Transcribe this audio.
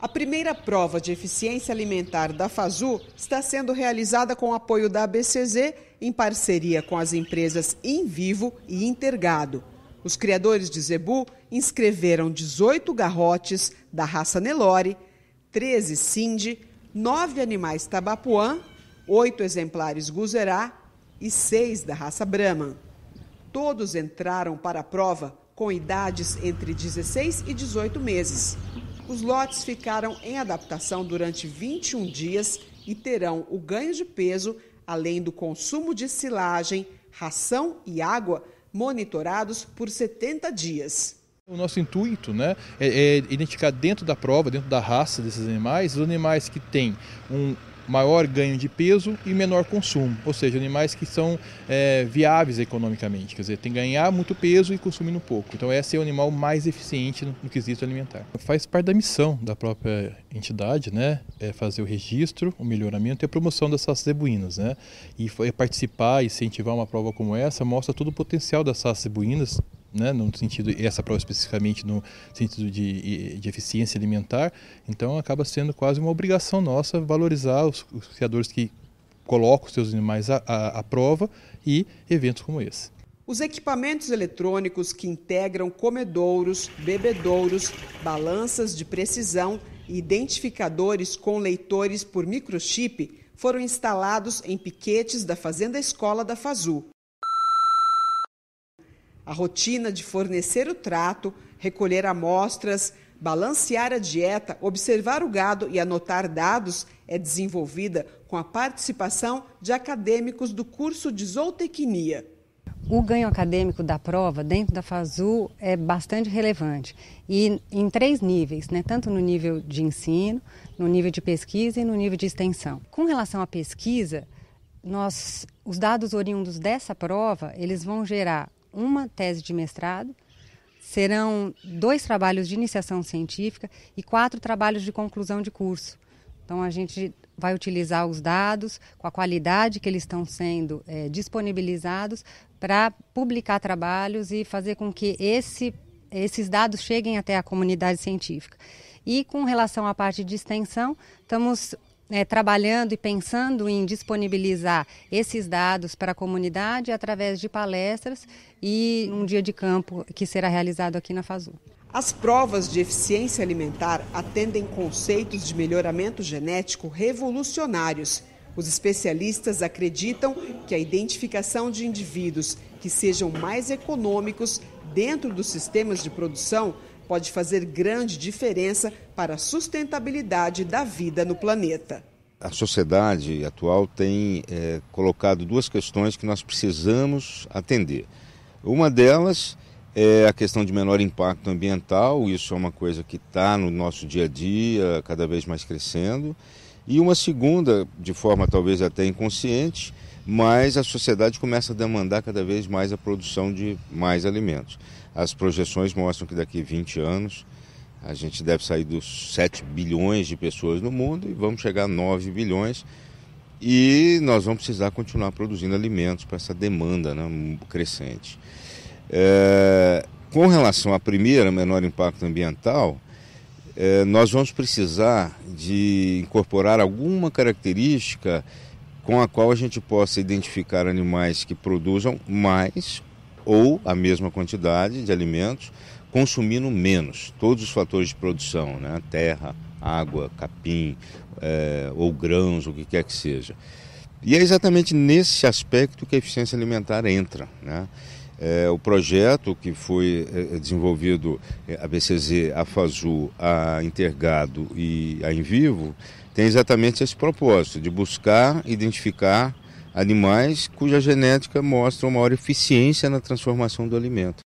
A primeira prova de eficiência alimentar da FAZU está sendo realizada com o apoio da ABCZ, em parceria com as empresas In Vivo e Intergado. Os criadores de Zebu inscreveram 18 garrotes da raça Nelore, 13 Cindy, 9 animais Tabapuã, 8 exemplares Guzerá e 6 da raça Brahman. Todos entraram para a prova com idades entre 16 e 18 meses. Os lotes ficaram em adaptação durante 21 dias e terão o ganho de peso, além do consumo de silagem, ração e água, monitorados por 70 dias. O nosso intuito né, é, é, identificar dentro da prova, dentro da raça desses animais, os animais que têm um maior ganho de peso e menor consumo, ou seja, animais que são é, viáveis economicamente, quer dizer, tem que ganhar muito peso e consumindo pouco. Então esse é o animal mais eficiente no, no quesito alimentar. Faz parte da missão da própria entidade, né, é fazer o registro, o melhoramento e a promoção dessas zebuínas, né, e, e participar, incentivar uma prova como essa mostra todo o potencial dessas zebuínas né, no sentido essa prova especificamente no sentido de, de eficiência alimentar, então acaba sendo quase uma obrigação nossa valorizar os, os criadores que colocam os seus animais à, à, à prova e eventos como esse. Os equipamentos eletrônicos que integram comedouros, bebedouros, balanças de precisão e identificadores com leitores por microchip foram instalados em piquetes da Fazenda Escola da Fazul a rotina de fornecer o trato, recolher amostras, balancear a dieta, observar o gado e anotar dados é desenvolvida com a participação de acadêmicos do curso de zootecnia. O ganho acadêmico da prova dentro da FASU é bastante relevante e em três níveis, né? tanto no nível de ensino, no nível de pesquisa e no nível de extensão. Com relação à pesquisa, nós, os dados oriundos dessa prova, eles vão gerar uma tese de mestrado, serão dois trabalhos de iniciação científica e quatro trabalhos de conclusão de curso. Então, a gente vai utilizar os dados com a qualidade que eles estão sendo é, disponibilizados para publicar trabalhos e fazer com que esse, esses dados cheguem até a comunidade científica. E com relação à parte de extensão, estamos é, trabalhando e pensando em disponibilizar esses dados para a comunidade através de palestras e um dia de campo que será realizado aqui na FASU. As provas de eficiência alimentar atendem conceitos de melhoramento genético revolucionários. Os especialistas acreditam que a identificação de indivíduos que sejam mais econômicos dentro dos sistemas de produção pode fazer grande diferença para a sustentabilidade da vida no planeta. A sociedade atual tem é, colocado duas questões que nós precisamos atender. Uma delas é a questão de menor impacto ambiental, isso é uma coisa que está no nosso dia a dia, cada vez mais crescendo. E uma segunda, de forma talvez até inconsciente, mas a sociedade começa a demandar cada vez mais a produção de mais alimentos. As projeções mostram que daqui 20 anos a gente deve sair dos 7 bilhões de pessoas no mundo e vamos chegar a 9 bilhões. E nós vamos precisar continuar produzindo alimentos para essa demanda né, crescente. É, com relação à primeira, menor impacto ambiental, é, nós vamos precisar de incorporar alguma característica com a qual a gente possa identificar animais que produzam mais ou a mesma quantidade de alimentos, consumindo menos. Todos os fatores de produção, né? terra, água, capim, é, ou grãos, o que quer que seja. E é exatamente nesse aspecto que a eficiência alimentar entra. Né? É, o projeto que foi é, é, desenvolvido é, a BCZ, a Fazul, a Intergado e a Invivo tem exatamente esse propósito de buscar identificar animais cuja genética mostra uma maior eficiência na transformação do alimento.